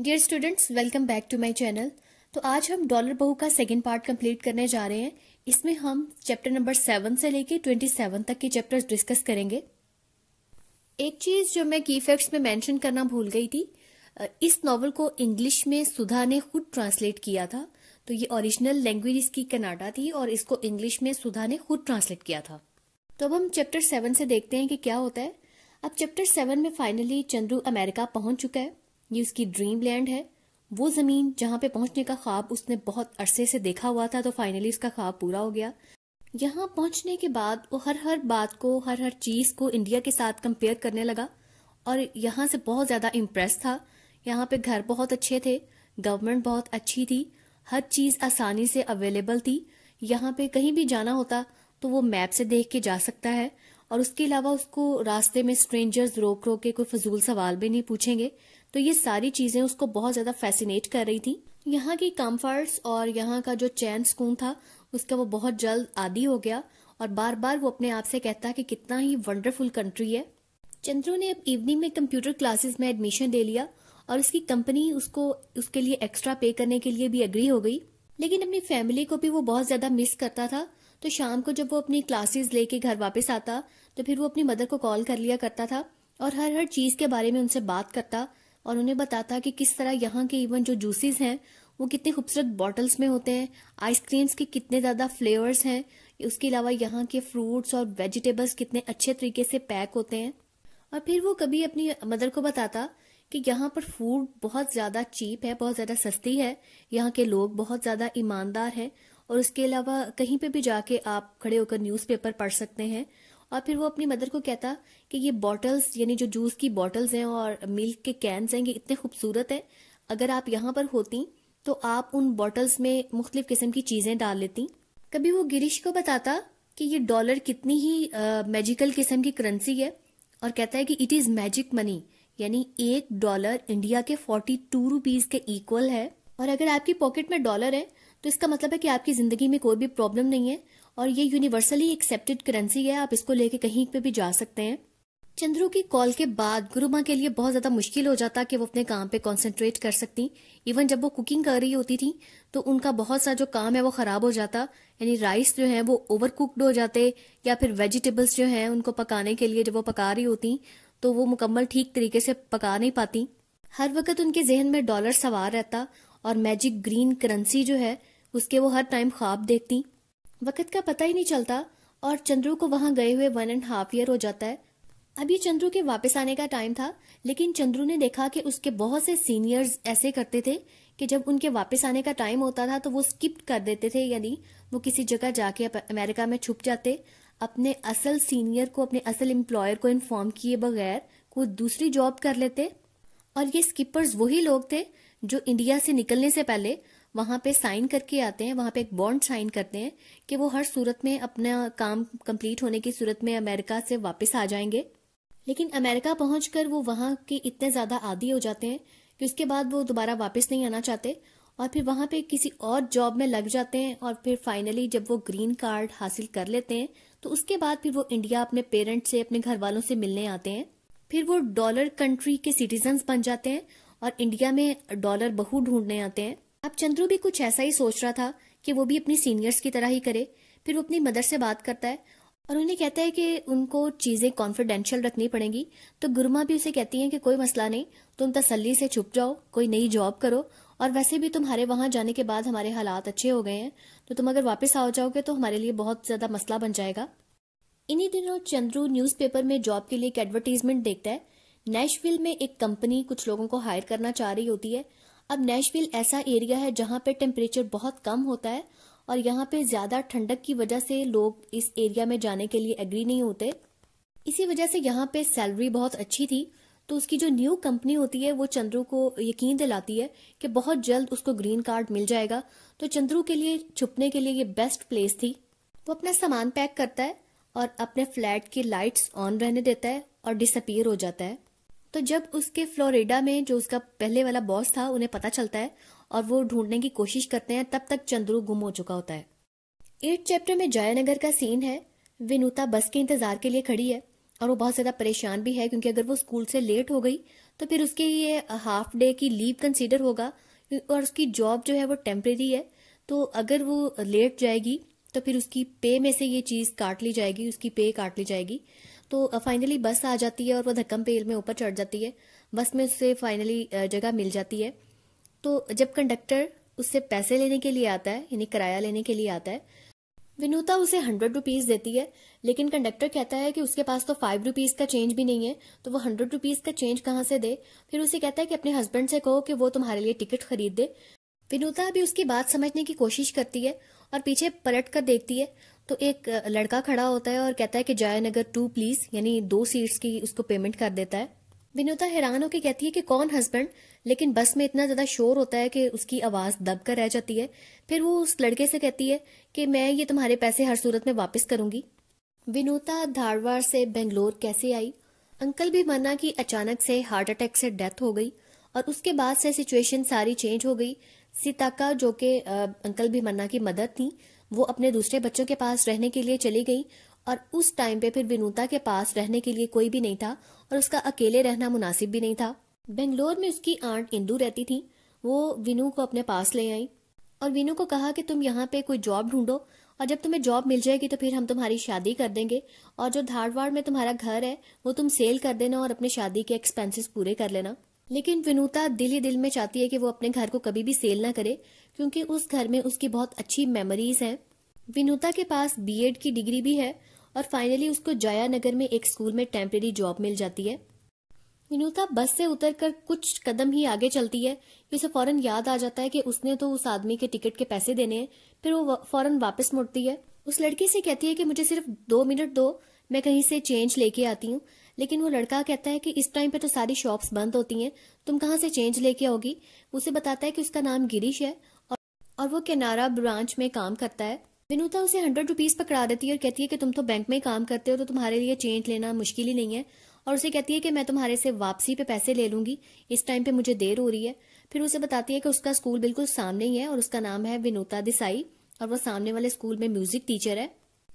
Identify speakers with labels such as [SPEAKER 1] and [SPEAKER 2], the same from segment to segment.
[SPEAKER 1] dear students welcome back to my channel तो आज हम डॉलर बहू का सेकेंड पार्ट कम्प्लीट करने जा रहे हैं इसमें हम चैप्टर नंबर सेवन से लेके ट्वेंटी सेवन तक के चैप्टर्स डिस्कस करेंगे एक चीज जो मैं की फैक्ट्स में मैंशन करना भूल गई थी इस नॉवल को इंग्लिश में सुधा ने खुद ट्रांसलेट किया था तो ये ओरिजिनल लैंग्वेज इसकी कनाडा थी और इसको इंग्लिश में सुधा ने खुद ट्रांसलेट किया था तो अब हम चैप्टर सेवन से देखते हैं कि क्या होता है अब चैप्टर सेवन में फाइनली चंद्रू अमेरिका पहुंच चुका है ये उसकी ड्रीम लैंड है वो ज़मीन जहां पे पहुंचने का ख्वाब उसने बहुत अरसे से देखा हुआ था तो फाइनली उसका ख्वाब पूरा हो गया यहां पहुंचने के बाद वो हर हर बात को हर हर चीज़ को इंडिया के साथ कंपेयर करने लगा और यहां से बहुत ज़्यादा इम्प्रेस था यहाँ पे घर बहुत अच्छे थे गवर्नमेंट बहुत अच्छी थी हर चीज़ आसानी से अवेलेबल थी यहाँ पे कहीं भी जाना होता तो वो मैप से देख के जा सकता है और उसके अलावा उसको रास्ते में स्ट्रेंजर्स रोक रोक के कोई फजूल सवाल भी नहीं पूछेंगे तो ये सारी चीजें उसको बहुत ज्यादा फैसिनेट कर रही थी यहाँ की कम्फर्ट्स और यहाँ का जो चैन सुकून था उसका वो बहुत जल्द आदि हो गया और बार बार वो अपने आप से कहता कि कितना ही वंडरफुल कंट्री है चंद्रू ने अब इवनिंग में कंप्यूटर क्लासेस में एडमिशन ले लिया और उसकी कंपनी उसको उसके लिए एक्स्ट्रा पे करने के लिए भी एग्री हो गई लेकिन अपनी फैमिली को भी वो बहुत ज्यादा मिस करता था तो शाम को जब वो अपनी क्लासेस लेके घर वापस आता तो फिर वो अपनी मदर को कॉल कर लिया करता था और हर हर चीज के बारे में उनसे बात करता और उन्हें बताता कि किस तरह यहाँ के इवन जो जूसेस हैं वो कितने खूबसूरत बॉटल्स में होते हैं आइसक्रीम्स के कितने ज़्यादा फ्लेवर्स हैं उसके अलावा यहाँ के फ्रूट्स और वेजिटेबल्स कितने अच्छे तरीके से पैक होते हैं और फिर वो कभी अपनी मदर को बताता कि यहाँ पर फूड बहुत ज़्यादा चीप है बहुत ज़्यादा सस्ती है यहाँ के लोग बहुत ज़्यादा ईमानदार हैं और उसके अलावा कहीं पे भी जाके आप खड़े होकर न्यूज़पेपर पढ़ सकते हैं और फिर वो अपनी मदर को कहता कि ये बॉटल्स यानी जो जूस की बॉटल्स हैं और मिल्क के कैंस हैं ये इतने खूबसूरत हैं अगर आप यहाँ पर होती तो आप उन बॉटल्स में मुख्तलिफ किस्म की चीज़ें डाल लेती कभी वो गिरीश को बताता कि ये डॉलर कितनी ही मैजिकल किस्म की करेंसी है और कहता है कि इट इज़ मैजिक मनी यानी एक डॉलर इंडिया के फोर्टी टू रूपीज के इक्वल है और अगर आपकी पॉकेट में डॉलर है तो इसका मतलब है कि आपकी ज़िंदगी में कोई भी प्रॉब्लम नहीं है और ये यूनिवर्सली एक्सेप्टेड करेंसी है आप इसको लेके कहीं पे भी जा सकते हैं चंद्रू की कॉल के बाद गुरुमा के लिए बहुत ज्यादा मुश्किल हो जाता कि वो अपने काम पे कंसंट्रेट कर सकती इवन जब वो कुकिंग कर रही होती थी तो उनका बहुत सा जो काम है वो खराब हो जाता यानी राइस जो है वो ओवर कुकड हो जाते या फिर वेजिटेबल्स जो है उनको पकाने के लिए जब वो पका रही होती तो वो मुकम्मल ठीक तरीके से पका नहीं पाती हर वक्त उनके जहन में डॉलर सवार रहता और मैजिक ग्रीन करेंसी जो है उसके वो हर टाइम ख्वाब देखती वक्त का पता ही नहीं चलता और चंद्रू को वहां गए हुए वन एंड हाफ ईयर हो जाता है अभी चंद्रू के वापस आने का टाइम था लेकिन चंद्रू ने देखा कि उसके बहुत से सीनियर्स ऐसे करते थे कि जब उनके वापस आने का टाइम होता था तो वो स्किप कर देते थे यानी वो किसी जगह जाके अमेरिका में छुप जाते अपने असल सीनियर को अपने असल एम्प्लॉयर को इन्फॉर्म किए बगैर कोई दूसरी जॉब कर लेते और ये स्किपर्स वही लोग थे जो इंडिया से निकलने से पहले वहाँ पे साइन करके आते हैं वहां पे एक बॉन्ड साइन करते हैं कि वो हर सूरत में अपना काम कंप्लीट होने की सूरत में अमेरिका से वापस आ जाएंगे लेकिन अमेरिका पहुंचकर वो वहाँ के इतने ज़्यादा आदि हो जाते हैं कि उसके बाद वो दोबारा वापस नहीं आना चाहते और फिर वहां पे किसी और जॉब में लग जाते हैं और फिर फाइनली जब वो ग्रीन कार्ड हासिल कर लेते हैं तो उसके बाद फिर वो इंडिया अपने पेरेंट्स से अपने घर वालों से मिलने आते हैं फिर वो डॉलर कंट्री के सिटीजन बन जाते हैं और इंडिया में डॉलर बहु ढूंढने आते हैं अब चंद्रू भी कुछ ऐसा ही सोच रहा था कि वो भी अपनी सीनियर्स की तरह ही करे फिर वो अपनी मदर से बात करता है और उन्हें कहता है कि उनको चीजें कॉन्फिडेंशियल रखनी पड़ेंगी तो गुरुमा भी उसे कहती हैं कि कोई मसला नहीं तुम तसल्ली से छुप जाओ कोई नई जॉब करो और वैसे भी तुम्हारे वहां जाने के बाद हमारे हालात अच्छे हो गए हैं तो तुम अगर वापस आ जाओगे तो हमारे लिए बहुत ज्यादा मसला बन जाएगा इन्हीं दिनों चंद्रू न्यूज़पेपर में जॉब के लिए एक एडवर्टीजमेंट देखता है नैशविल में एक कंपनी कुछ लोगों को हायर करना चाह रही होती है अब नैशविल ऐसा एरिया है जहाँ पे टेम्परेचर बहुत कम होता है और यहाँ पे ज़्यादा ठंडक की वजह से लोग इस एरिया में जाने के लिए एग्री नहीं होते इसी वजह से यहाँ पे सैलरी बहुत अच्छी थी तो उसकी जो न्यू कंपनी होती है वो चंद्रू को यकीन दिलाती है कि बहुत जल्द उसको ग्रीन कार्ड मिल जाएगा तो चंद्रू के लिए छुपने के लिए ये बेस्ट प्लेस थी वो अपना सामान पैक करता है और अपने फ्लैट की लाइट्स ऑन रहने देता है और डिसअपियर हो जाता है तो जब उसके फ्लोरिडा में जो उसका पहले वाला बॉस था उन्हें पता चलता है और वो ढूंढने की कोशिश करते हैं तब तक चंद्रू गुम हो चुका होता है एट चैप्टर में जयानगर का सीन है विनूता बस के इंतजार के लिए खड़ी है और वो बहुत ज्यादा परेशान भी है क्योंकि अगर वो स्कूल से लेट हो गई तो फिर उसके ये हाफ डे की लीव कंसीडर होगा और उसकी जॉब जो है वो टेम्परेरी है तो अगर वो लेट जाएगी तो फिर उसकी पे में से ये चीज काट ली जाएगी उसकी पे काट ली जाएगी तो फाइनली बस आ जाती है और वो धक्कम पेल में ऊपर चढ़ जाती है बस में उससे फाइनली जगह मिल जाती है तो जब कंडक्टर उससे पैसे लेने के लिए आता है यानी किराया लेने के लिए आता है विनूता उसे हंड्रेड रुपीज देती है लेकिन कंडक्टर कहता है कि उसके पास तो फाइव रुपीज का चेंज भी नहीं है तो वो हंड्रेड रुपीज का चेंज कहाँ से दे फिर उसे कहता है कि अपने हस्बैंड से कहो कि वो तुम्हारे लिए टिकट खरीद दे विनुता अभी उसकी बात समझने की कोशिश करती है और पीछे पलट कर देखती है तो एक लड़का खड़ा होता है और कहता है कि नगर टू प्लीज यानी दो सीट्स की उसको पेमेंट कर देता है विनोता हैरान होकर कहती है कि कौन हस्बैंड लेकिन बस में इतना ज्यादा शोर होता है कि उसकी आवाज दबकर रह जाती है फिर वो उस लड़के से कहती है कि मैं ये तुम्हारे पैसे हर सूरत में वापस करूंगी विनोता धारवाड़ से बेंगलोर कैसे आई अंकल भी मना कि अचानक से हार्ट अटैक से डेथ हो गई और उसके बाद से सिचुएशन सारी चेंज हो गई सीताका जो कि अंकल भी मन्ना की मदद थी वो अपने दूसरे बच्चों के पास रहने के लिए चली गई और उस टाइम पे फिर विनूता के पास रहने के लिए कोई भी नहीं था और उसका अकेले रहना मुनासिब भी नहीं था बेंगलोर में उसकी आंट इंदू रहती थी वो विनू को अपने पास ले आई और विनू को कहा कि तुम यहाँ पे कोई जॉब ढूंढो और जब तुम्हें जॉब मिल जाएगी तो फिर हम तुम्हारी शादी कर देंगे और जो धारवाड़ में तुम्हारा घर है वो तुम सेल कर देना और अपने शादी के एक्सपेंसेस पूरे कर लेना लेकिन विनुता दिल ही दिल में चाहती है कि वो अपने घर को कभी भी सेल ना करे क्योंकि उस घर में उसकी बहुत अच्छी मेमोरीज हैं विनुता के पास बीएड की डिग्री भी है और फाइनली उसको जया नगर में एक स्कूल में टेम्परेरी जॉब मिल जाती है विनूता बस से उतरकर कुछ कदम ही आगे चलती है उसे फौरन याद आ जाता है कि उसने तो उस आदमी के टिकट के पैसे देने हैं फिर वो फौरन वापस मुड़ती है उस लड़की से कहती है कि मुझे सिर्फ दो मिनट दो मैं कहीं से चेंज लेके आती हूँ लेकिन वो लड़का कहता है कि इस टाइम पे तो सारी शॉप्स बंद होती हैं तुम कहाँ से चेंज लेके आओगी उसे बताता है कि उसका नाम गिरीश है और, और वो केनारा ब्रांच में काम करता है विनोता उसे हंड्रेड रुपीज पकड़ा देती है और कहती है कि तुम तो बैंक में ही काम करते हो तो तुम्हारे लिए चेंज लेना मुश्किल ही नहीं है और उसे कहती है कि मैं तुम्हारे से वापसी पे पैसे ले लूंगी इस टाइम पे मुझे देर हो रही है फिर उसे बताती है कि उसका स्कूल बिल्कुल सामने ही है और उसका नाम है विनोता देसाई और वो सामने वाले स्कूल में म्यूजिक टीचर है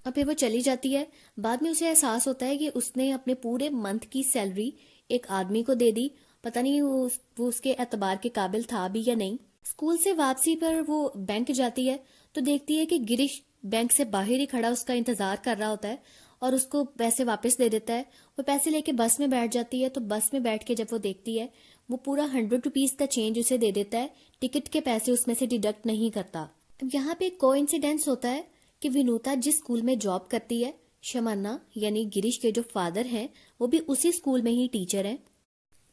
[SPEAKER 1] और फिर वो चली जाती है बाद में उसे एहसास होता है कि उसने अपने पूरे मंथ की सैलरी एक आदमी को दे दी पता नहीं वो, वो उसके एतबार के काबिल था भी या नहीं स्कूल से वापसी पर वो बैंक जाती है तो देखती है कि गिरीश बैंक से बाहर ही खड़ा उसका इंतजार कर रहा होता है और उसको पैसे वापस दे देता है वो पैसे लेके बस में बैठ जाती है तो बस में बैठ के जब वो देखती है वो पूरा हंड्रेड रुपीज का चेंज उसे दे देता है टिकट के पैसे उसमें से डिडक्ट नहीं करता अब यहाँ पे को होता है कि विनोता जिस स्कूल में जॉब करती है शमन्ना यानी गिरीश के जो फादर हैं वो भी उसी स्कूल में ही टीचर हैं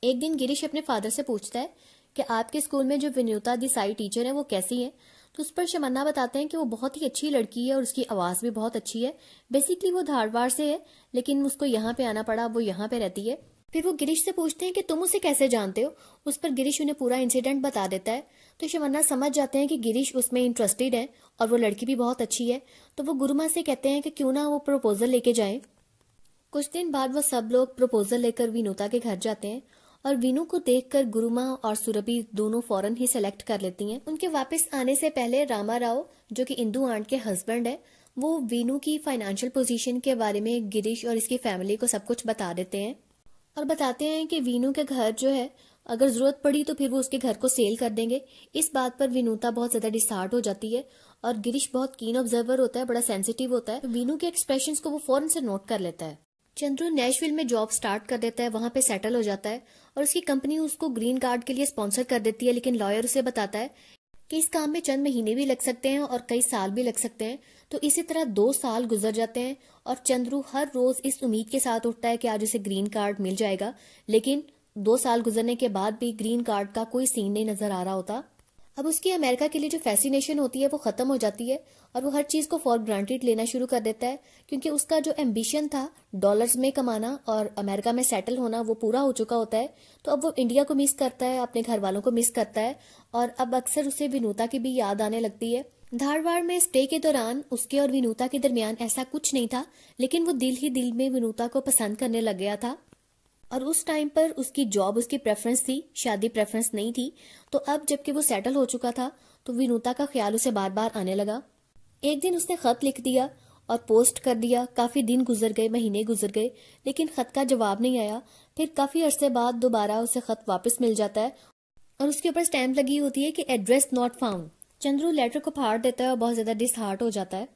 [SPEAKER 1] एक दिन गिरीश अपने फादर से पूछता है कि आपके स्कूल में जो विनोता दिसाई टीचर है वो कैसी है तो उस पर शमन्ना बताते हैं कि वो बहुत ही अच्छी लड़की है और उसकी आवाज़ भी बहुत अच्छी है बेसिकली वो धारवाड़ से है लेकिन उसको यहाँ पे आना पड़ा वो यहाँ पे रहती है फिर वो गिरीश से पूछते हैं कि तुम उसे कैसे जानते हो उस पर गिरीश उन्हें पूरा इंसिडेंट बता देता है तो शिवन्ना समझ जाते हैं कि गिरीश उसमें इंटरेस्टेड है और वो लड़की भी बहुत अच्छी है तो वो गुरुमा से कहते हैं कि क्यों ना वो प्रपोजल लेके जाए कुछ दिन बाद वो सब लोग प्रपोजल लेकर विनुता के घर जाते हैं और वीनू को देखकर गुरुमा और सुरभि दोनों फौरन ही सेलेक्ट कर लेती हैं उनके वापस आने से पहले रामा राव जो कि इंदू आंट के हस्बैंड है वो वीनू की फाइनेंशियल पोजीशन के बारे में गिरीश और इसकी फैमिली को सब कुछ बता देते हैं और बताते हैं कि वीनू के घर जो है अगर जरूरत पड़ी तो फिर वो उसके घर को सेल कर देंगे इस बात पर विनूता बहुत ज्यादा डिसार्ट हो जाती है और गिरीश बहुत कीन ऑब्जर्वर होता है बड़ा सेंसिटिव होता है तो वीनू के एक्सप्रेशन को वो फौरन से नोट कर लेता है चंद्रू नेशविल में जॉब स्टार्ट कर देता है वहां पे सेटल हो जाता है और उसकी कंपनी उसको ग्रीन कार्ड के लिए स्पॉन्सर कर देती है लेकिन लॉयर उसे बताता है कि इस काम में चंद महीने भी लग सकते हैं और कई साल भी लग सकते हैं तो इसी तरह दो साल गुजर जाते हैं और चंद्रू हर रोज इस उम्मीद के साथ उठता है कि आज उसे ग्रीन कार्ड मिल जाएगा लेकिन दो साल गुजरने के बाद भी ग्रीन कार्ड का कोई सीन नहीं नजर आ रहा होता अब उसकी अमेरिका के लिए जो फैसिनेशन होती है वो ख़त्म हो जाती है और वो हर चीज़ को फॉर ग्रांटेड लेना शुरू कर देता है क्योंकि उसका जो एम्बिशन था डॉलर्स में कमाना और अमेरिका में सेटल होना वो पूरा हो चुका होता है तो अब वो इंडिया को मिस करता है अपने घर वालों को मिस करता है और अब अक्सर उसे विनोता की भी याद आने लगती है धारवाड़ में स्टे के दौरान उसके और विनोता के दरमियान ऐसा कुछ नहीं था लेकिन वो दिल ही दिल में विनोता को पसंद करने लग गया था और उस टाइम पर उसकी जॉब उसकी प्रेफरेंस थी शादी प्रेफरेंस नहीं थी तो अब जबकि वो सेटल हो चुका था तो विनुता का ख्याल उसे बार बार आने लगा एक दिन उसने खत लिख दिया और पोस्ट कर दिया काफी दिन गुजर गए महीने गुजर गए लेकिन खत का जवाब नहीं आया फिर काफी अरसे बाद दोबारा उसे खत वापस मिल जाता है और उसके ऊपर स्टैम्प लगी होती है कि address not found Chandru letter को फाड़ देता है और बहुत ज्यादा डिसहार्ट हो जाता है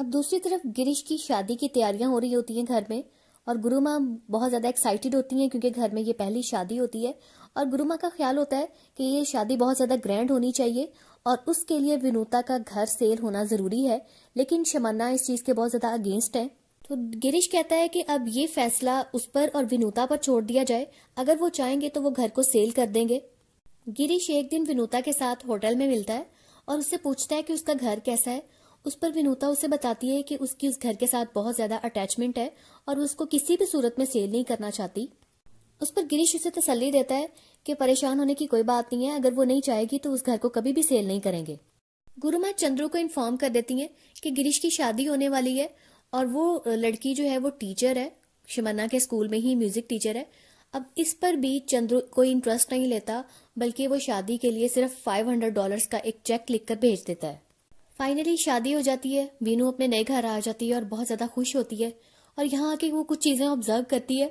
[SPEAKER 1] अब दूसरी तरफ गिरीश की शादी की तैयारियां हो रही होती है घर में और गुरु माँ बहुत ज़्यादा एक्साइटेड होती हैं क्योंकि घर में ये पहली शादी होती है और गुरु माँ का ख्याल होता है कि ये शादी बहुत ज़्यादा ग्रैंड होनी चाहिए और उसके लिए विनोता का घर सेल होना ज़रूरी है लेकिन शमन्ना इस चीज़ के बहुत ज़्यादा अगेंस्ट है तो गिरीश कहता है कि अब ये फैसला उस पर और विनोता पर छोड़ दिया जाए अगर वो चाहेंगे तो वो घर को सेल कर देंगे गिरीश एक दिन विनोता के साथ होटल में मिलता है और उससे पूछता है कि उसका घर कैसा है उस पर विनोता उसे बताती है कि उसकी उस घर के साथ बहुत ज्यादा अटैचमेंट है और उसको किसी भी सूरत में सेल नहीं करना चाहती उस पर गिरीश उसे तसल्ली देता है कि परेशान होने की कोई बात नहीं है अगर वो नहीं चाहेगी तो उस घर को कभी भी सेल नहीं करेंगे गुरु माँ चंद्रू को इन्फॉर्म कर देती है कि गिरीश की शादी होने वाली है और वो लड़की जो है वो टीचर है शिमन्ना के स्कूल में ही म्यूजिक टीचर है अब इस पर भी चंद्र कोई इंटरेस्ट नहीं लेता बल्कि वो शादी के लिए सिर्फ फाइव हंड्रेड डॉलर का एक चेक लिखकर भेज देता है फाइनली शादी हो जाती है वीनू अपने नए घर आ जाती है और बहुत ज्यादा खुश होती है और यहाँ आके वो कुछ चीजें ऑब्जर्व करती है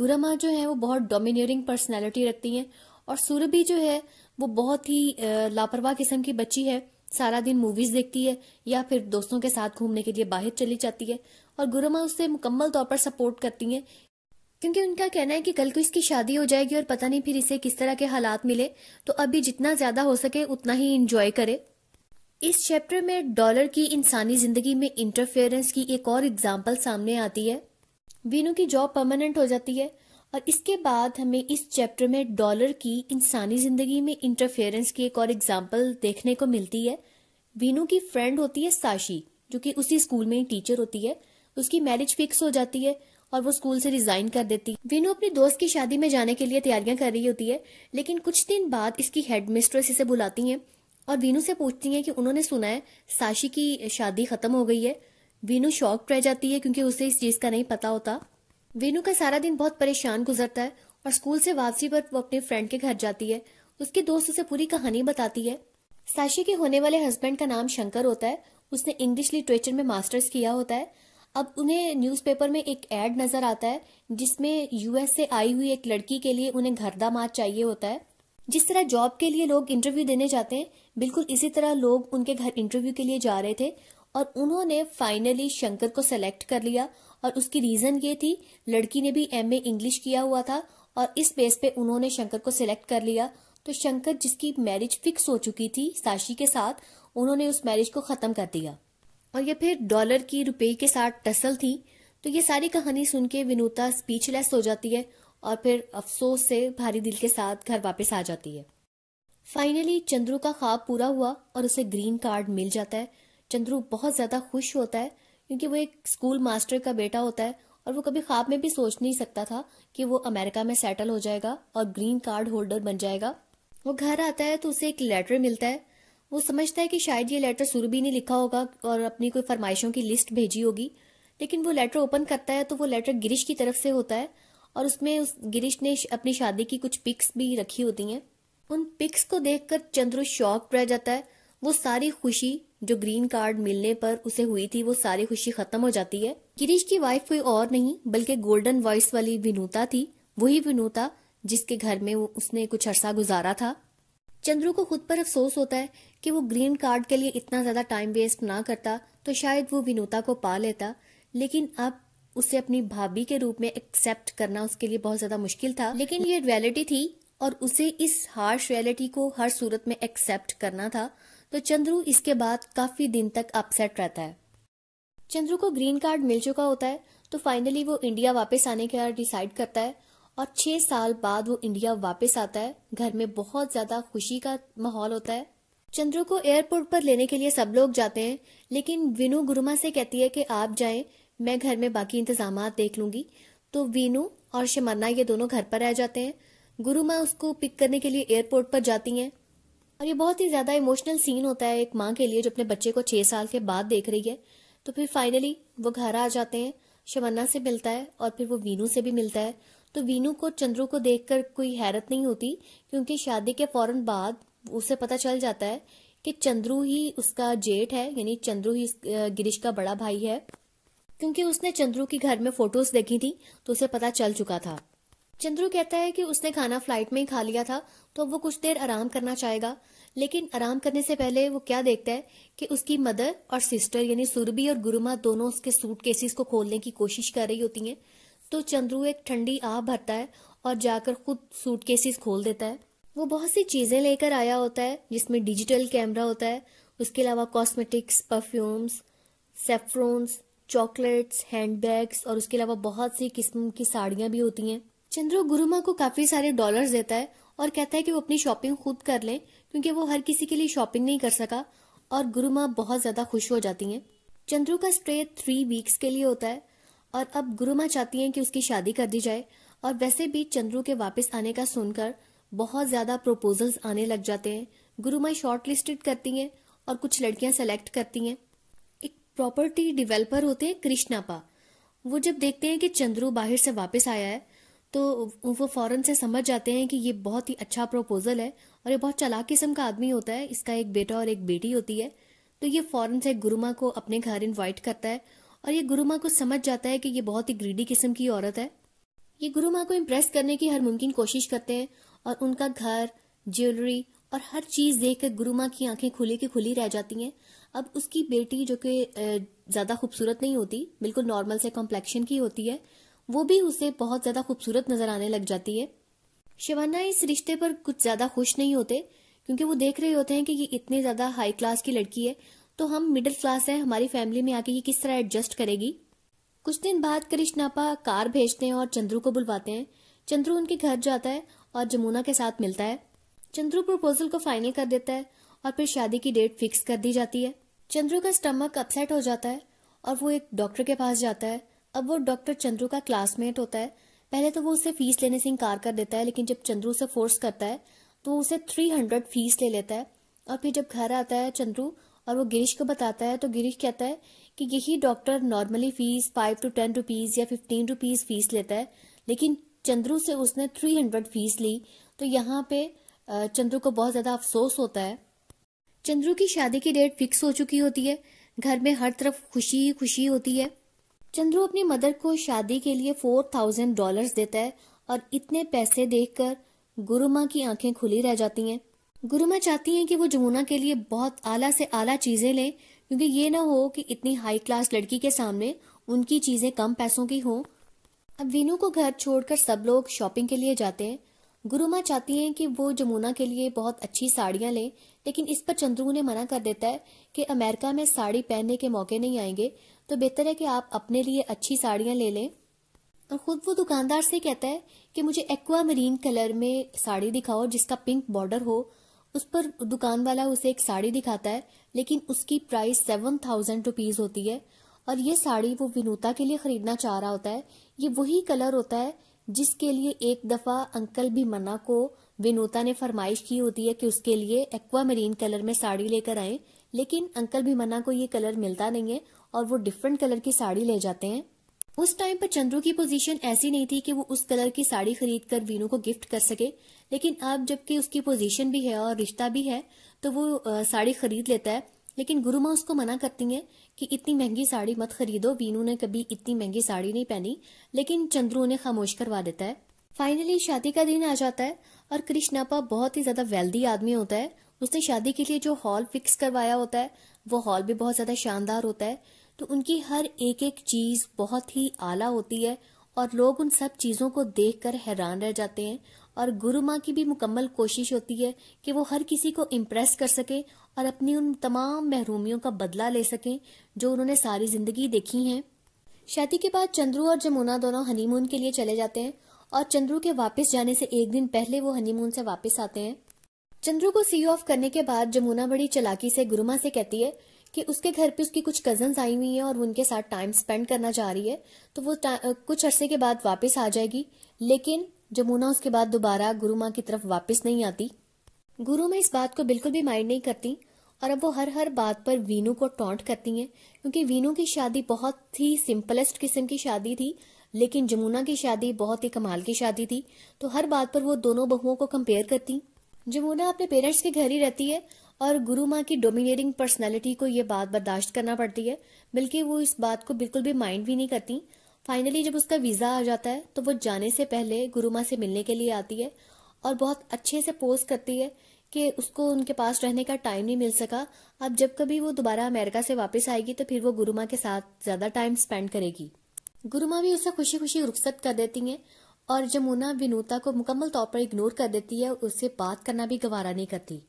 [SPEAKER 1] गुरमा जो है वो बहुत डोमिनियरिंग पर्सनैलिटी रखती है और सूरभि जो है वो बहुत ही लापरवाह किस्म की बच्ची है सारा दिन मूवीज देखती है या फिर दोस्तों के साथ घूमने के लिए बाहर चली जाती है और गुरुमा उससे मुकम्मल तौर पर सपोर्ट करती है क्योंकि उनका कहना है कि कल को इसकी शादी हो जाएगी और पता नहीं फिर इसे किस तरह के हालात मिले तो अभी जितना ज्यादा हो सके उतना ही इंजॉय करे इस चैप्टर में डॉलर की इंसानी जिंदगी में इंटरफेरेंस की एक और एग्जाम्पल सामने आती है वीनू की जॉब परमानेंट हो जाती है और इसके बाद हमें इस चैप्टर में डॉलर की इंसानी जिंदगी में इंटरफेरेंस की एक और एग्जाम्पल देखने को मिलती है वीनू की फ्रेंड होती है साशी जो कि उसी स्कूल में ही टीचर होती है उसकी मैरिज फिक्स हो जाती है और वो स्कूल से रिजाइन कर देती है वीनू अपनी दोस्त की शादी में जाने के लिए तैयारियां कर रही होती है लेकिन कुछ दिन बाद इसकी हेडमिस्ट्रेस इसे बुलाती हैं और वीनू से पूछती है कि उन्होंने सुना है साशी की शादी खत्म हो गई है वीनू शॉक रह जाती है क्योंकि उसे इस चीज का नहीं पता होता वीनू का सारा दिन बहुत परेशान गुजरता है और स्कूल से वापसी पर वो अपने फ्रेंड के घर जाती है उसके दोस्त उसे पूरी कहानी बताती है साशी के होने वाले हस्बैंड का नाम शंकर होता है उसने इंग्लिश लिटरेचर में मास्टर्स किया होता है अब उन्हें न्यूज़पेपर में एक एड नजर आता है जिसमें यूएस से आई हुई एक लड़की के लिए उन्हें घर दामाद चाहिए होता है जिस तरह जॉब के लिए लोग इंटरव्यू देने जाते हैं बिल्कुल इसी तरह लोग उनके घर इंटरव्यू के लिए जा रहे थे और उन्होंने फाइनली शंकर को सेलेक्ट कर लिया और उसकी रीजन ये थी लड़की ने भी एमए इंग्लिश किया हुआ था और इस बेस पे उन्होंने शंकर को सिलेक्ट कर लिया तो शंकर जिसकी मैरिज फिक्स हो चुकी थी साशी के साथ उन्होंने उस मैरिज को खत्म कर दिया और ये फिर डॉलर की रुपये के साथ टसल थी तो ये सारी कहानी सुन के विनोता स्पीचलेस हो जाती है और फिर अफसोस से भारी दिल के साथ घर वापस आ जाती है फाइनली चंद्रू का ख्वाब पूरा हुआ और उसे ग्रीन कार्ड मिल जाता है चंद्रू बहुत ज़्यादा खुश होता है क्योंकि वो एक स्कूल मास्टर का बेटा होता है और वो कभी ख्वाब में भी सोच नहीं सकता था कि वो अमेरिका में सेटल हो जाएगा और ग्रीन कार्ड होल्डर बन जाएगा वो घर आता है तो उसे एक लेटर मिलता है वो समझता है कि शायद ये लेटर सुरभि ने लिखा होगा और अपनी कोई फरमाइशों की लिस्ट भेजी होगी लेकिन वो लेटर ओपन करता है तो वो लेटर गिरीश की तरफ से होता है और उसमें उस गिरीश ने अपनी शादी की कुछ पिक्स भी रखी होती हैं उन पिक्स को देखकर चंद्र शॉक रह जाता है वो सारी खुशी जो ग्रीन कार्ड मिलने पर उसे हुई थी वो सारी खुशी खत्म हो जाती है गिरीश की वाइफ कोई और नहीं बल्कि गोल्डन वॉइस वाली विनूता थी वही विनूता जिसके घर में वो उसने कुछ अरसा गुजारा था चंद्रू को खुद पर अफसोस होता है कि वो ग्रीन कार्ड के लिए इतना ज्यादा टाइम वेस्ट ना करता तो शायद वो विनोता को पा लेता लेकिन अब उसे अपनी भाभी के रूप में एक्सेप्ट करना उसके लिए बहुत ज्यादा मुश्किल था लेकिन ये रियलिटी थी और उसे इस हार्श रियलिटी को हर सूरत में एक्सेप्ट करना था तो चंद्रू इसके बाद काफी दिन तक अपसेट रहता है चंद्रू को ग्रीन कार्ड मिल चुका होता है तो फाइनली वो इंडिया वापस आने का डिसाइड करता है और छह साल बाद वो इंडिया वापस आता है घर में बहुत ज्यादा खुशी का माहौल होता है चंद्रू को एयरपोर्ट पर लेने के लिए सब लोग जाते हैं लेकिन विनू गुरुमा से कहती है कि आप जाएं मैं घर में बाकी इंतजाम देख लूंगी तो वीनू और शमन्ना ये दोनों घर पर रह जाते हैं गुरु माँ उसको पिक करने के लिए एयरपोर्ट पर जाती हैं और ये बहुत ही ज्यादा इमोशनल सीन होता है एक माँ के लिए जो अपने बच्चे को छह साल के बाद देख रही है तो फिर फाइनली वो घर आ जाते हैं शमन्ना से मिलता है और फिर वो वीनू से भी मिलता है तो वीनू को चंद्रू को देखकर कोई हैरत नहीं होती क्योंकि शादी के फौरन बाद उसे पता चल जाता है कि चंद्रू ही उसका जेठ है यानी चंद्रू ही गिरीश का बड़ा भाई है क्योंकि उसने चंद्रू की घर में फोटोज देखी थी तो उसे पता चल चुका था चंद्रू कहता है कि उसने खाना फ्लाइट में ही खा लिया था तो वो कुछ देर आराम करना चाहेगा लेकिन आराम करने से पहले वो क्या देखता है कि उसकी मदर और सिस्टर यानी सुरभि और गुरुमा दोनों उसके सूट केसेस को खोलने की कोशिश कर रही होती हैं तो चंद्रू एक ठंडी आह भरता है और जाकर खुद सूट केसेस खोल देता है वो बहुत सी चीजें लेकर आया होता है जिसमें डिजिटल कैमरा होता है उसके अलावा cosmetics perfumes saffrons chocolates handbags और उसके अलावा बहुत सी किस्म की साड़ियां भी होती हैं चंद्रो गुरुमा को काफी सारे डॉलर्स देता है और कहता है कि वो अपनी शॉपिंग खुद कर ले क्योंकि वो हर किसी के लिए शॉपिंग नहीं कर सका और गुरुमा बहुत ज्यादा खुश हो जाती हैं चंद्रू का स्ट्रे थ्री वीक्स के लिए होता है और अब गुरुमा चाहती हैं कि उसकी शादी कर दी जाए और वैसे भी चंद्रू के वापस आने का सुनकर बहुत ज्यादा प्रपोजल्स आने लग जाते हैं गुरुमा शॉर्ट लिस्टेड करती हैं और कुछ लड़कियां सेलेक्ट करती हैं प्रॉपर्टी डिवेलपर होते हैं कृष्णापा वो जब देखते हैं कि चंद्रू बाहर से वापस आया है तो वो फौरन से समझ जाते हैं कि ये बहुत ही अच्छा प्रपोजल है और ये बहुत चलाक किस्म का आदमी होता है इसका एक बेटा और एक बेटी होती है तो ये फौरन से गुरुमा को अपने घर इनवाइट करता है और ये गुरुमा को समझ जाता है कि ये बहुत ही ग्रीडी किस्म की औरत है ये गुरुमा को इम्प्रेस करने की हर मुमकिन कोशिश करते हैं और उनका घर ज्वेलरी और हर चीज देखकर गुरु माँ की आंखें खुली की खुली रह जाती हैं अब उसकी बेटी जो कि ज्यादा खूबसूरत नहीं होती बिल्कुल नॉर्मल से कॉम्प्लेक्शन की होती है वो भी उसे बहुत ज्यादा खूबसूरत नजर आने लग जाती है शिवाना इस रिश्ते पर कुछ ज्यादा खुश नहीं होते क्योंकि वो देख रहे होते हैं कि ये इतने ज्यादा हाई क्लास की लड़की है तो हम मिडिल क्लास है हमारी फैमिली में आके ये किस तरह एडजस्ट करेगी कुछ दिन बाद कृष्णापा कार भेजते हैं और चंद्रू को बुलवाते हैं चंद्रू उनके घर जाता है और जमुना के साथ मिलता है चंद्रू प्रपोजल को फाइनल कर देता है और फिर शादी की डेट फिक्स कर दी जाती है चंद्रू का स्टमक अपसेट हो जाता है और वो एक डॉक्टर के पास जाता है अब वो डॉक्टर चंद्रू का क्लासमेट होता है पहले तो वो उसे फीस लेने से इनकार कर देता है लेकिन जब चंद्रू उसे फोर्स करता है तो उसे थ्री हंड्रेड फीस ले लेता है और फिर जब घर आता है चंद्रू और वो गिरीश को बताता है तो गिरीश कहता है कि यही doctor normally fees five to ten rupees या फिफ्टीन रुपीज़ फीस लेता है लेकिन चंद्रू से उसने थ्री हंड्रेड फीस ली तो यहाँ पे चंद्रू को बहुत ज्यादा अफसोस होता है चंद्रू की शादी की डेट फिक्स हो चुकी होती है घर में हर तरफ खुशी ही खुशी होती है चंद्रू अपनी मदर को शादी के लिए फोर थाउजेंड डॉलर देता है और इतने पैसे देखकर गुरुमा की आंखें खुली रह जाती हैं गुरुमा चाहती हैं कि वो जमुना के लिए बहुत आला से आला चीजें लें क्योंकि ये ना हो कि इतनी हाई क्लास लड़की के सामने उनकी चीजें कम पैसों की हों अब वीनू को घर छोड़कर सब लोग शॉपिंग के लिए जाते हैं गुरु माँ चाहती हैं कि वो जमुना के लिए बहुत अच्छी साड़ियां लें लेकिन इस पर चंद्रू ने मना कर देता है कि अमेरिका में साड़ी पहनने के मौके नहीं आएंगे तो बेहतर है कि आप अपने लिए अच्छी साड़ियां ले लें और खुद वो दुकानदार से कहता है कि मुझे एक्वा मरीन कलर में साड़ी दिखाओ जिसका पिंक बॉर्डर हो उस पर दुकान वाला उसे एक साड़ी दिखाता है लेकिन उसकी प्राइस सेवन थाउजेंड रुपीज होती है और ये साड़ी वो विनूता के लिए खरीदना चाह रहा होता है ये वही कलर होता है जिसके लिए एक दफा अंकल भी मना को विनोता ने फरमाइश की होती है कि उसके लिए एक्वा मरीन कलर में साड़ी लेकर आए लेकिन अंकल भी मना को ये कलर मिलता नहीं है और वो डिफरेंट कलर की साड़ी ले जाते हैं उस टाइम पर चंद्रू की पोजीशन ऐसी नहीं थी कि वो उस कलर की साड़ी खरीद कर वीनू को गिफ्ट कर सके लेकिन अब जबकि उसकी पोजीशन भी है और रिश्ता भी है तो वो साड़ी खरीद लेता है लेकिन गुरु माँ उसको मना करती हैं कि इतनी महंगी साड़ी मत खरीदो वीनू ने कभी इतनी महंगी साड़ी नहीं पहनी लेकिन चंद्रू उन्हें खामोश करवा देता है फाइनली शादी का दिन आ जाता है और कृष्णापा बहुत ही ज्यादा वेल्दी आदमी होता है उसने शादी के लिए जो हॉल फिक्स करवाया होता है वो हॉल भी बहुत ज्यादा शानदार होता है तो उनकी हर एक एक चीज बहुत ही आला होती है और लोग उन सब चीजों को देखकर हैरान रह जाते हैं और गुरु माँ की भी मुकम्मल कोशिश होती है कि वो हर किसी को इम्प्रेस कर सके और अपनी उन तमाम महरूमियों का बदला ले सकें जो उन्होंने सारी जिंदगी देखी हैं शादी के बाद चंद्रू और जमुना दोनों हनीमून के लिए चले जाते हैं और चंद्रू के वापस जाने से एक दिन पहले वो हनीमून से वापस आते हैं चंद्रू को सी ऑफ करने के बाद जमुना बड़ी चलाकी से गुरुमा से कहती है कि उसके घर पे उसकी कुछ कजन आई हुई हैं और उनके साथ टाइम स्पेंड करना चाह रही है तो वो कुछ अरसे के बाद वापस आ जाएगी लेकिन जमुना उसके बाद दोबारा गुरुमा की तरफ वापस नहीं आती गुरु मैं इस बात को बिल्कुल भी माइंड नहीं करती और अब वो हर हर बात पर वीनू को टॉन्ट करती हैं क्योंकि वीनू की शादी बहुत ही सिंपलेस्ट किस्म की शादी थी लेकिन जमुना की शादी बहुत ही कमाल की शादी थी तो हर बात पर वो दोनों बहुओं को कंपेयर करती जमुना अपने पेरेंट्स के घर ही रहती है और गुरु माँ की डोमिनेटिंग पर्सनैलिटी को ये बात बर्दाश्त करना पड़ती है बल्कि वो इस बात को बिल्कुल भी माइंड भी नहीं करती फाइनली जब उसका वीज़ा आ जाता है तो वो जाने से पहले गुरु माँ से मिलने के लिए आती है और बहुत अच्छे से पोस्ट करती है कि उसको उनके पास रहने का टाइम नहीं मिल सका अब जब कभी वो दोबारा अमेरिका से वापस आएगी तो फिर वो गुरुमा के साथ ज्यादा टाइम स्पेंड करेगी गुरुमा भी उसे खुशी खुशी रुख्सत कर देती है और जमुना विनोता को मुकम्मल तौर पर इग्नोर कर देती है उससे बात करना भी गवारा नहीं करती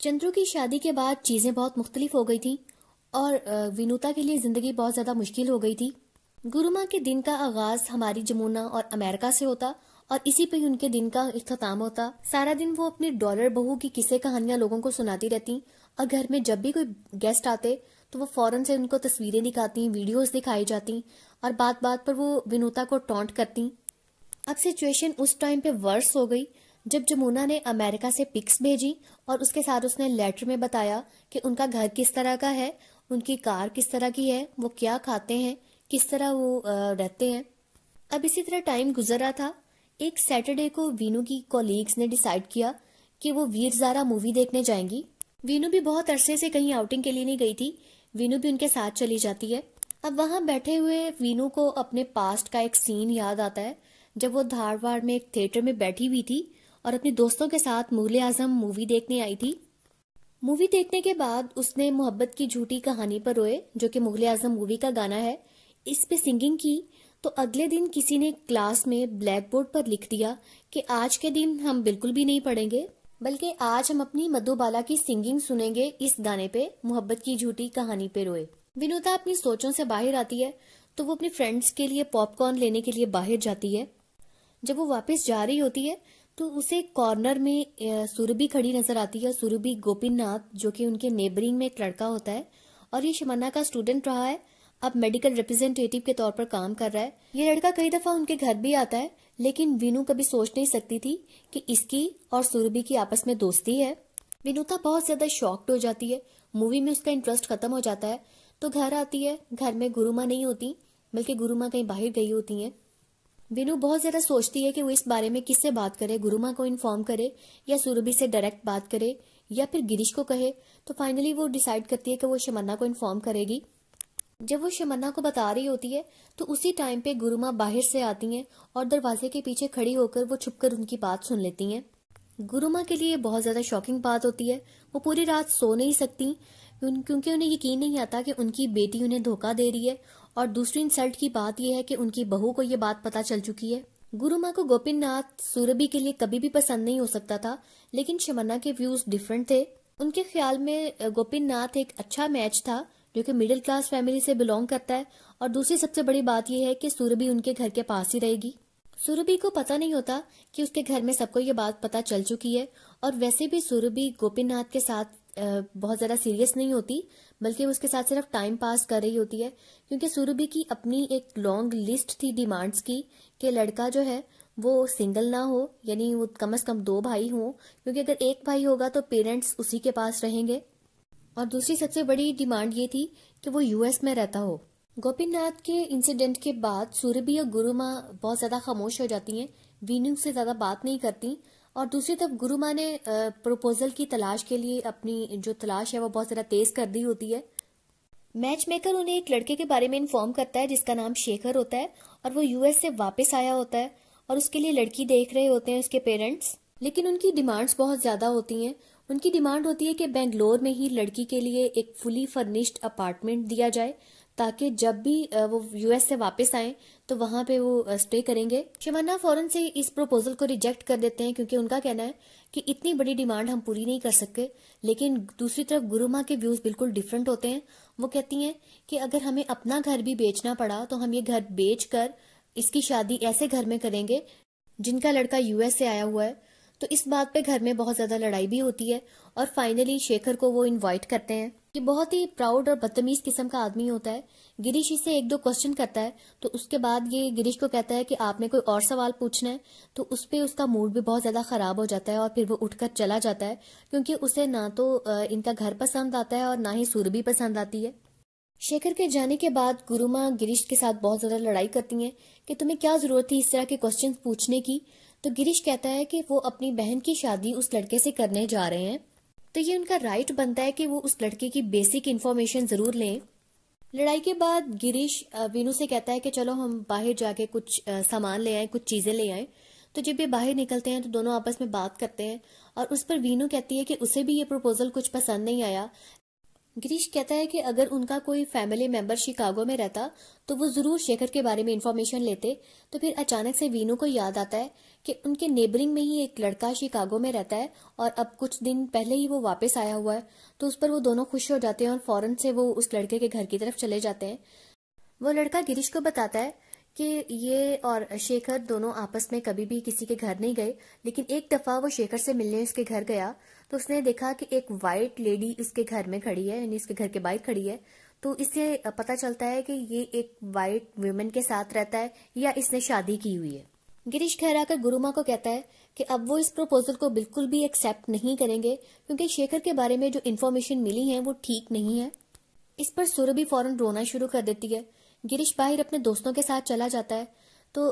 [SPEAKER 1] चंद्रू की शादी के बाद चीजें बहुत मुख्तलिफ हो गई थी और विनोता के लिए जिंदगी बहुत ज्यादा मुश्किल हो गई थी गुरुमा के दिन का आगाज हमारी जमुना और अमेरिका से होता और इसी पे ही उनके दिन का इख्ताम होता सारा दिन वो अपनी डॉलर बहू की किसे कहानियां लोगों को सुनाती रहती और घर में जब भी कोई गेस्ट आते तो वो फौरन से उनको तस्वीरें दिखाती वीडियोस दिखाई जाती और बात बात पर वो विनोता को टॉन्ट करती अब सिचुएशन उस टाइम पे वर्स हो गई जब जमुना ने अमेरिका से पिक्स भेजी और उसके साथ उसने लेटर में बताया कि उनका घर किस तरह का है उनकी कार किस तरह की है वो क्या खाते हैं किस तरह वो रहते हैं अब इसी तरह टाइम गुजर रहा था एक सैटरडे को वीनू की कॉलीग्स ने डिसाइड किया कि वो वीर जारा मूवी देखने जाएंगी वीनू भी बहुत अरसे से कहीं आउटिंग के लिए नहीं गई थी वीनू भी उनके साथ चली जाती है अब वहां बैठे हुए वीनू को अपने पास्ट का एक सीन याद आता है जब वो धारवाड़ में एक थिएटर में बैठी हुई थी और अपने दोस्तों के साथ मुगल आजम मूवी देखने आई थी मूवी देखने के बाद उसने मोहब्बत की झूठी कहानी पर रोए जो कि मुगल आजम मूवी का गाना है इस पे सिंगिंग की तो अगले दिन किसी ने क्लास में ब्लैक बोर्ड पर लिख दिया कि आज के दिन हम बिल्कुल भी नहीं पढ़ेंगे बल्कि आज हम अपनी मधुबाला की सिंगिंग सुनेंगे इस गाने पे मोहब्बत की झूठी कहानी पे रोए विनोदा अपनी सोचों से बाहर आती है तो वो अपने फ्रेंड्स के लिए पॉपकॉर्न लेने के लिए बाहर जाती है जब वो वापस जा रही होती है तो उसे कॉर्नर में सुरभि खड़ी नजर आती है सुरभि गोपीनाथ जो कि उनके नेबरिंग में एक लड़का होता है और ये शमन्ना का स्टूडेंट रहा है अब मेडिकल रिप्रेजेंटेटिव के तौर पर काम कर रहा है ये लड़का कई दफा उनके घर भी आता है लेकिन विनू कभी सोच नहीं सकती थी कि इसकी और सुरभि की आपस में दोस्ती है विनूता बहुत ज्यादा शॉक्ड हो जाती है मूवी में उसका इंटरेस्ट खत्म हो जाता है तो घर आती है घर में गुरुमा नहीं होती बल्कि गुरुमा कहीं बाहर गई होती हैं विनू बहुत ज्यादा सोचती है कि वो इस बारे में किससे बात करे गुरुमा को इन्फॉर्म करे या सुरभि से डायरेक्ट बात करे या फिर गिरीश को कहे तो फाइनली वो डिसाइड करती है कि वो शमन्ना को इन्फॉर्म करेगी जब वो शमन्ना को बता रही होती है तो उसी टाइम पे गुरुमा बाहर से आती हैं और दरवाजे के पीछे खड़ी होकर वो छुपकर उनकी बात सुन लेती हैं गुरुमा के लिए बहुत ज़्यादा शॉकिंग बात होती है वो पूरी रात सो नहीं सकती क्योंकि उन्हें यकीन नहीं आता कि उनकी बेटी उन्हें धोखा दे रही है और दूसरी इंसल्ट की बात यह है कि उनकी बहू को ये बात पता चल चुकी है गुरुमा को गोपीनाथ सूरभि के लिए कभी भी पसंद नहीं हो सकता था लेकिन शमन्ना के व्यूज डिफरेंट थे उनके ख्याल में गोपीनाथ एक अच्छा मैच था जो कि मिडिल क्लास फैमिली से बिलोंग करता है और दूसरी सबसे बड़ी बात यह है कि सूरभि उनके घर के पास ही रहेगी सूरभि को पता नहीं होता कि उसके घर में सबको ये बात पता चल चुकी है और वैसे भी सूरभि गोपीनाथ के साथ बहुत ज्यादा सीरियस नहीं होती बल्कि वो उसके साथ सिर्फ टाइम पास कर रही होती है क्योंकि सूरभि की अपनी एक लॉन्ग लिस्ट थी डिमांड्स की कि लड़का जो है वो सिंगल ना हो यानी वो कम से कम दो भाई हो क्योंकि अगर एक भाई होगा तो पेरेंट्स उसी के पास रहेंगे और दूसरी सबसे बड़ी डिमांड ये थी कि वो यूएस में रहता हो गोपीनाथ के इंसिडेंट के बाद सूरभि और गुरु माँ बहुत ज़्यादा खामोश हो जाती हैं वीनू से ज़्यादा बात नहीं करती और दूसरी तरफ गुरु माँ ने प्रपोजल की तलाश के लिए अपनी जो तलाश है वो बहुत ज़्यादा तेज़ कर दी होती है मैच मेकर उन्हें एक लड़के के बारे में इन्फॉर्म करता है जिसका नाम शेखर होता है और वो यूएस से वापस आया होता है और उसके लिए लड़की देख रहे होते हैं उसके पेरेंट्स लेकिन उनकी डिमांड्स बहुत ज़्यादा होती हैं उनकी डिमांड होती है कि बेंगलोर में ही लड़की के लिए एक फुली फर्निश्ड अपार्टमेंट दिया जाए ताकि जब भी वो यूएस से वापस आए तो वहां पे वो स्टे करेंगे शिवाना फौरन से इस प्रपोजल को रिजेक्ट कर देते हैं क्योंकि उनका कहना है कि इतनी बड़ी डिमांड हम पूरी नहीं कर सकते लेकिन दूसरी तरफ गुरुमा के व्यूज बिल्कुल डिफरेंट होते हैं वो कहती हैं कि अगर हमें अपना घर भी बेचना पड़ा तो हम ये घर बेच कर इसकी शादी ऐसे घर में करेंगे जिनका लड़का यूएस से आया हुआ है तो इस बात पे घर में बहुत ज्यादा लड़ाई भी होती है और फाइनली शेखर को वो इनवाइट करते हैं ये बहुत ही प्राउड और बदतमीज किस्म का आदमी होता है गिरीश इसे एक दो क्वेश्चन करता है तो उसके बाद ये गिरीश को कहता है कि आपने कोई और सवाल पूछना है तो उस पर उसका मूड भी बहुत ज्यादा खराब हो जाता है और फिर वो उठकर चला जाता है क्योंकि उसे ना तो इनका घर पसंद आता है और ना ही भी पसंद आती है शेखर के जाने के बाद गुरुमा गिरीश के साथ बहुत ज्यादा लड़ाई करती है कि तुम्हें क्या जरूरत थी इस तरह के क्वेश्चन पूछने की तो गिरीश कहता है कि वो अपनी बहन की शादी उस लड़के से करने जा रहे हैं तो ये उनका राइट बनता है कि वो उस लड़के की बेसिक इन्फॉर्मेशन ज़रूर लें लड़ाई के बाद गिरीश वीनू से कहता है कि चलो हम बाहर जाके कुछ सामान ले आए कुछ चीज़ें ले आए तो जब ये बाहर निकलते हैं तो दोनों आपस में बात करते हैं और उस पर वीनू कहती है कि उसे भी ये प्रपोजल कुछ पसंद नहीं आया गिरीश कहता है कि अगर उनका कोई फैमिली मेंबर शिकागो में रहता तो वो जरूर शेखर के बारे में इन्फॉर्मेशन लेते तो फिर अचानक से वीनू को याद आता है कि उनके नेबरिंग में ही एक लड़का शिकागो में रहता है और अब कुछ दिन पहले ही वो वापस आया हुआ है तो उस पर वो दोनों खुश हो जाते हैं और फौरन से वो उस लड़के के घर की तरफ चले जाते हैं वो लड़का गिरीश को बताता है कि ये और शेखर दोनों आपस में कभी भी किसी के घर नहीं गए लेकिन एक दफा वो शेखर से मिलने उसके घर गया तो उसने देखा कि एक वाइट लेडी उसके घर में खड़ी है यानी उसके घर के बाहर खड़ी है तो इससे पता चलता है कि ये एक वाइट वुमेन के साथ रहता है या इसने शादी की हुई है गिरीश घर आकर गुरुमा को कहता है कि अब वो इस प्रपोजल को बिल्कुल भी एक्सेप्ट नहीं करेंगे क्योंकि शेखर के बारे में जो इन्फॉर्मेशन मिली है वो ठीक नहीं है इस पर सुरभि फौरन रोना शुरू कर देती है गिरीश बाहर अपने दोस्तों के साथ चला जाता है तो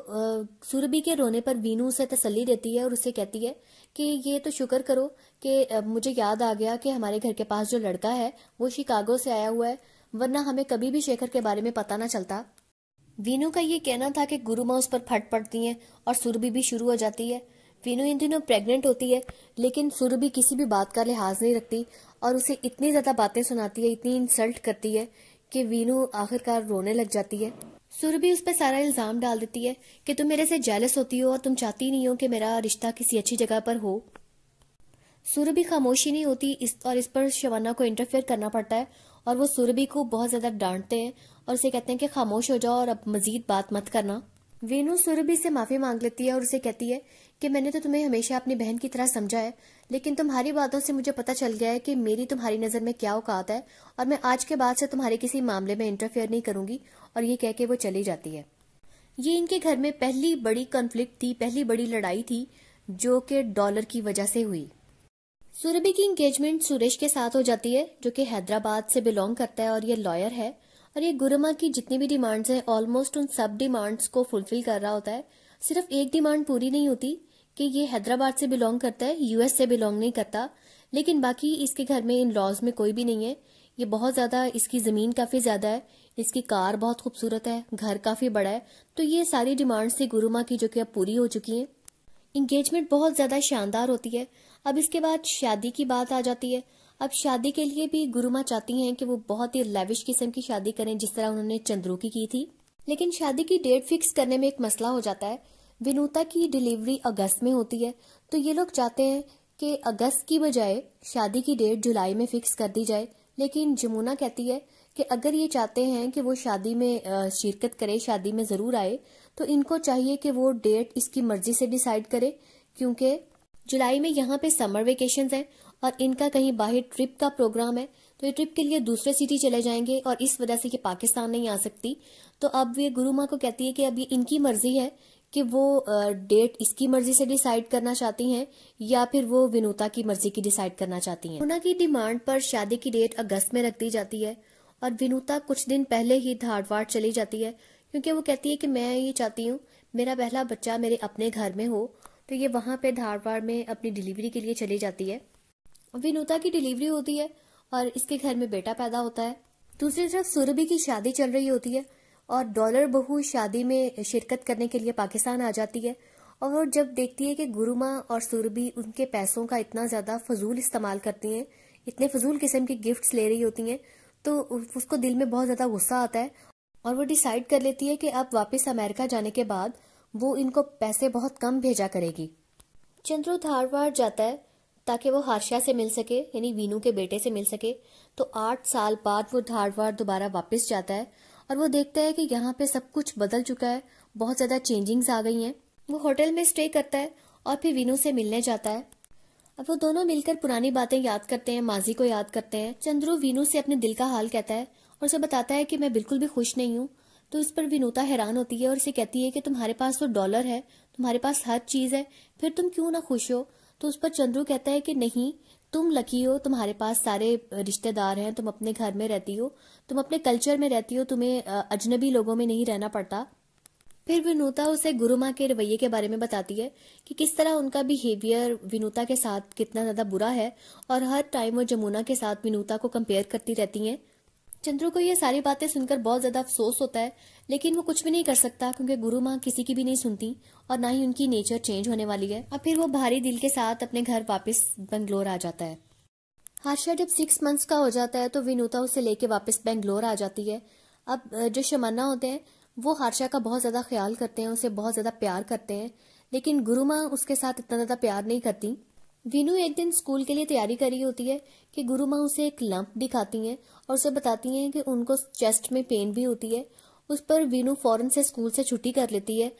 [SPEAKER 1] सूरभि के रोने पर वीनू उसे तसली देती है और उसे कहती है कि ये तो शुक्र करो कि मुझे याद आ गया कि हमारे घर के पास जो लड़का है वो शिकागो से आया हुआ है वरना हमें कभी भी शेखर के बारे में पता ना चलता वीनू का ये कहना था कि गुरु माँ उस पर फट पड़ती हैं और सुरभि भी शुरू हो जाती है वीनू इन दिनों प्रेग्नेंट होती है लेकिन सुरभि किसी भी बात का लिहाज नहीं रखती और उसे इतनी ज्यादा बातें सुनाती है इतनी इंसल्ट करती है कि वीनू आखिरकार रोने लग जाती है सुरभि उस पर सारा इल्ज़ाम डाल देती है कि तुम मेरे से जैलस होती हो और तुम चाहती नहीं हो कि मेरा रिश्ता किसी अच्छी जगह पर हो सुरभि खामोशी नहीं होती इस और इस पर शवाना को इंटरफेयर करना पड़ता है और वो सुरभि को बहुत ज़्यादा डांटते हैं और उसे कहते हैं कि खामोश हो जाओ और अब मज़ीद बात मत करना वेनु सुरभि से माफी मांग लेती है और उसे कहती है कि मैंने तो तुम्हें हमेशा अपनी बहन की तरह समझा है लेकिन तुम्हारी बातों से मुझे पता चल गया है कि मेरी तुम्हारी नजर में क्या औकात है और मैं आज के बाद से तुम्हारे किसी मामले में इंटरफेयर नहीं करूंगी और ये कह के वो चली जाती है ये इनके घर में पहली बड़ी कॉन्फ्लिक्ट थी पहली बड़ी लड़ाई थी जो कि डॉलर की वजह से हुई सुरभि की इंगेजमेंट सुरेश के साथ हो जाती है जो कि हैदराबाद से बिलोंग करता है और ये लॉयर है और ये माँ की जितनी भी डिमांड्स हैं ऑलमोस्ट उन सब डिमांड्स को फुलफिल कर रहा होता है सिर्फ एक डिमांड पूरी नहीं होती कि ये हैदराबाद से बिलोंग करता है यूएस से बिलोंग नहीं करता लेकिन बाकी इसके घर में इन लॉज में कोई भी नहीं है ये बहुत ज़्यादा इसकी ज़मीन काफ़ी ज़्यादा है इसकी कार बहुत खूबसूरत है घर काफ़ी बड़ा है तो ये सारी डिमांड्स थी माँ की जो कि अब पूरी हो चुकी हैं इंगेजमेंट बहुत ज़्यादा शानदार होती है अब इसके बाद शादी की बात आ जाती है अब शादी के लिए भी गुरु माँ चाहती हैं कि वो बहुत ही लेविश किस्म की शादी करें जिस तरह उन्होंने चंद्रू की की थी लेकिन शादी की डेट फिक्स करने में एक मसला हो जाता है विनूता की डिलीवरी अगस्त में होती है तो ये लोग चाहते हैं कि अगस्त की बजाय शादी की डेट जुलाई में फिक्स कर दी जाए लेकिन जमुना कहती है कि अगर ये चाहते हैं कि वो शादी में शिरकत करे शादी में ज़रूर आए तो इनको चाहिए कि वो डेट इसकी मर्जी से डिसाइड करे क्योंकि जुलाई में यहाँ पे समर वेकेशन है और इनका कहीं बाहर ट्रिप का प्रोग्राम है तो ये ट्रिप के लिए दूसरे सिटी चले जाएंगे और इस वजह से ये पाकिस्तान नहीं आ सकती तो अब ये गुरु माँ को कहती है कि अब ये इनकी मर्जी है कि वो डेट इसकी मर्जी से डिसाइड करना चाहती हैं या फिर वो विनोता की मर्जी की डिसाइड करना चाहती हैं उना की डिमांड पर शादी की डेट अगस्त में रख दी जाती है और विनोता कुछ दिन पहले ही धारवाड़ चली जाती है क्योंकि वो कहती है कि मैं ये चाहती हूँ मेरा पहला बच्चा मेरे अपने घर में हो तो ये वहां पे धारवाड़ में अपनी डिलीवरी के लिए चली जाती है विनुता की डिलीवरी होती है और इसके घर में बेटा पैदा होता है दूसरी तरफ सुरभि की शादी चल रही होती है और डॉलर बहू शादी में शिरकत करने के लिए पाकिस्तान आ जाती है और जब देखती है कि गुरुमा और सुरभि उनके पैसों का इतना ज्यादा फजूल इस्तेमाल करती हैं इतने फजूल किस्म की गिफ्ट्स ले रही होती हैं तो उसको दिल में बहुत ज्यादा गुस्सा आता है और वो डिसाइड कर लेती है कि अब वापस अमेरिका जाने के बाद वो इनको पैसे बहुत कम भेजा करेगी चंद्रो धारवाड़ जाता है ताकि वो हर्षा से मिल सके यानी वीनू के बेटे से मिल सके तो आठ साल बाद वो धारवाड़ दोबारा वापस जाता है और वो देखता है कि यहाँ पे सब कुछ बदल चुका है बहुत ज़्यादा चेंजिंग्स आ गई हैं वो होटल में स्टे करता है और फिर वीनू से मिलने जाता है अब वो दोनों मिलकर पुरानी बातें याद करते हैं माजी को याद करते हैं चंद्रू वीनू से अपने दिल का हाल कहता है और उसे बताता है कि मैं बिल्कुल भी खुश नहीं हूँ तो इस पर विनोता हैरान होती है और उसे कहती है कि तुम्हारे पास तो डॉलर है तुम्हारे पास हर चीज़ है फिर तुम क्यों ना खुश हो तो उस पर चंद्रू कहता है कि नहीं तुम लकी हो तुम्हारे पास सारे रिश्तेदार हैं तुम अपने घर में रहती हो तुम अपने कल्चर में रहती हो तुम्हें अजनबी लोगों में नहीं रहना पड़ता फिर विनूता उसे गुरु माँ के रवैये के बारे में बताती है कि किस तरह उनका बिहेवियर विनोता के साथ कितना ज्यादा बुरा है और हर टाइम वो जमुना के साथ विनूता को कंपेयर करती रहती हैं चंद्रू को ये सारी बातें सुनकर बहुत ज्यादा अफसोस होता है लेकिन वो कुछ भी नहीं कर सकता क्योंकि गुरु माँ किसी की भी नहीं सुनती और ना ही उनकी नेचर चेंज होने वाली है और फिर वो भारी दिल के साथ अपने घर वापस बंगलोर आ जाता है हर्षा जब सिक्स मंथ्स का हो जाता है तो विनुता उसे लेके वापस बेंगलोर आ जाती है अब जो शमाना होते हैं वो हर्षा का बहुत ज्यादा ख्याल करते हैं उसे बहुत ज्यादा प्यार करते हैं लेकिन गुरु माँ उसके साथ इतना ज्यादा प्यार नहीं करती वीनू एक दिन स्कूल के लिए तैयारी करी होती है कि गुरु माँ उसे एक लंप दिखाती हैं और उसे बताती हैं कि उनको चेस्ट में पेन भी होती है उस पर वीनू फौरन से स्कूल से छुट्टी कर लेती है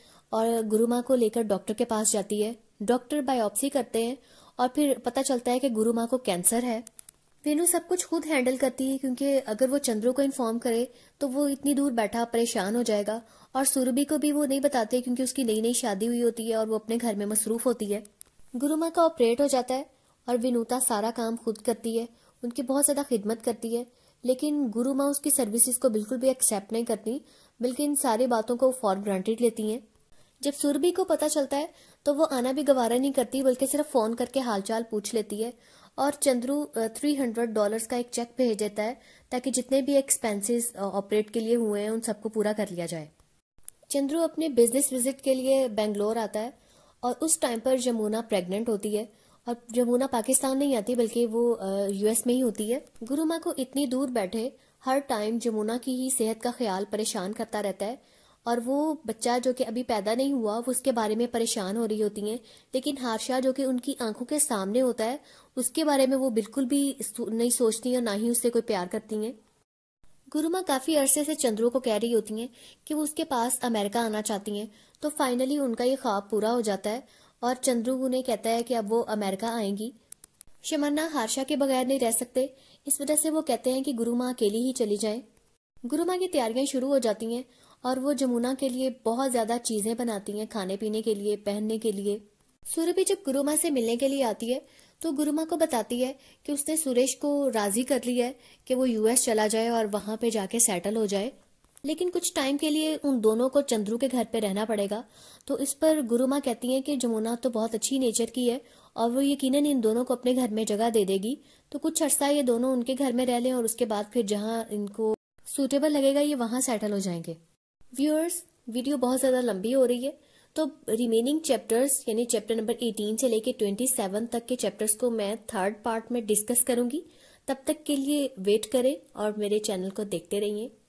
[SPEAKER 1] और गुरु माँ को लेकर डॉक्टर के पास जाती है डॉक्टर बायोप्सी करते हैं और फिर पता चलता है कि गुरु माँ को कैंसर है वीनू सब कुछ खुद हैंडल करती है क्योंकि अगर वो चंद्रो को इन्फॉर्म करे तो वो इतनी दूर बैठा परेशान हो जाएगा और सुरभि को भी वो नहीं बताते क्योंकि उसकी नई नई शादी हुई होती है और वो अपने घर में मसरूफ होती है गुरुमा का ऑपरेट हो जाता है और विनूता सारा काम खुद करती है उनकी बहुत ज़्यादा खिदमत करती है लेकिन गुरु माँ उसकी सर्विसेज को बिल्कुल भी एक्सेप्ट नहीं करती बल्कि इन सारी बातों को फॉर ग्रांटेड लेती हैं जब सुरभि को पता चलता है तो वो आना भी गवारा नहीं करती बल्कि सिर्फ फोन करके हालचाल पूछ लेती है और चंद्रू थ्री हंड्रेड डॉलर का एक चेक भेज देता है ताकि जितने भी एक्सपेंसेस ऑपरेट के लिए हुए हैं उन सबको पूरा कर लिया जाए चंद्रू अपने बिजनेस विजिट के लिए बेंगलोर आता है और उस टाइम पर जमुना प्रेग्नेंट होती है और जमुना पाकिस्तान नहीं आती बल्कि वो यूएस में ही होती है गुरु माँ को इतनी दूर बैठे हर टाइम जमुना की ही सेहत का ख्याल परेशान करता रहता है और वो बच्चा जो कि अभी पैदा नहीं हुआ वो उसके बारे में परेशान हो रही होती हैं लेकिन हारशाह जो कि उनकी आंखों के सामने होता है उसके बारे में वो बिल्कुल भी नहीं सोचती और ना ही उससे कोई प्यार करती हैं गुरु माँ काफी अरसे से चंद्रू को कह रही होती हैं कि वो उसके पास अमेरिका आना चाहती हैं तो फाइनली उनका ये ख्वाब पूरा हो जाता है और चंद्रू उन्हें कहता है कि अब वो अमेरिका आएंगी शमन्ना हारशा के बगैर नहीं रह सकते इस वजह से वो कहते हैं कि गुरु माँ अकेली ही चली जाए गुरु माँ की तैयारियां शुरू हो जाती हैं और वो जमुना के लिए बहुत ज्यादा चीजें बनाती हैं खाने पीने के लिए पहनने के लिए सूर्य जब गुरु माँ से मिलने के लिए आती है तो गुरु माँ को बताती है कि उसने सुरेश को राजी कर लिया है कि वो यूएस चला जाए और वहां पे जाके सेटल हो जाए लेकिन कुछ टाइम के लिए उन दोनों को चंद्रू के घर पे रहना पड़ेगा तो इस पर गुरु माँ कहती हैं कि जमुना तो बहुत अच्छी नेचर की है और वो यकीनन इन दोनों को अपने घर में जगह दे देगी तो कुछ अर्सा ये दोनों उनके घर में रह लें और उसके बाद फिर जहाँ इनको सूटेबल लगेगा ये वहां सेटल हो जाएंगे व्यूअर्स वीडियो बहुत ज्यादा लंबी हो रही है तो रिमेनिंग चैप्टर्स यानी चैप्टर नंबर 18 से लेके 27 तक के चैप्टर्स को मैं थर्ड पार्ट में डिस्कस करूंगी तब तक के लिए वेट करें और मेरे चैनल को देखते रहिए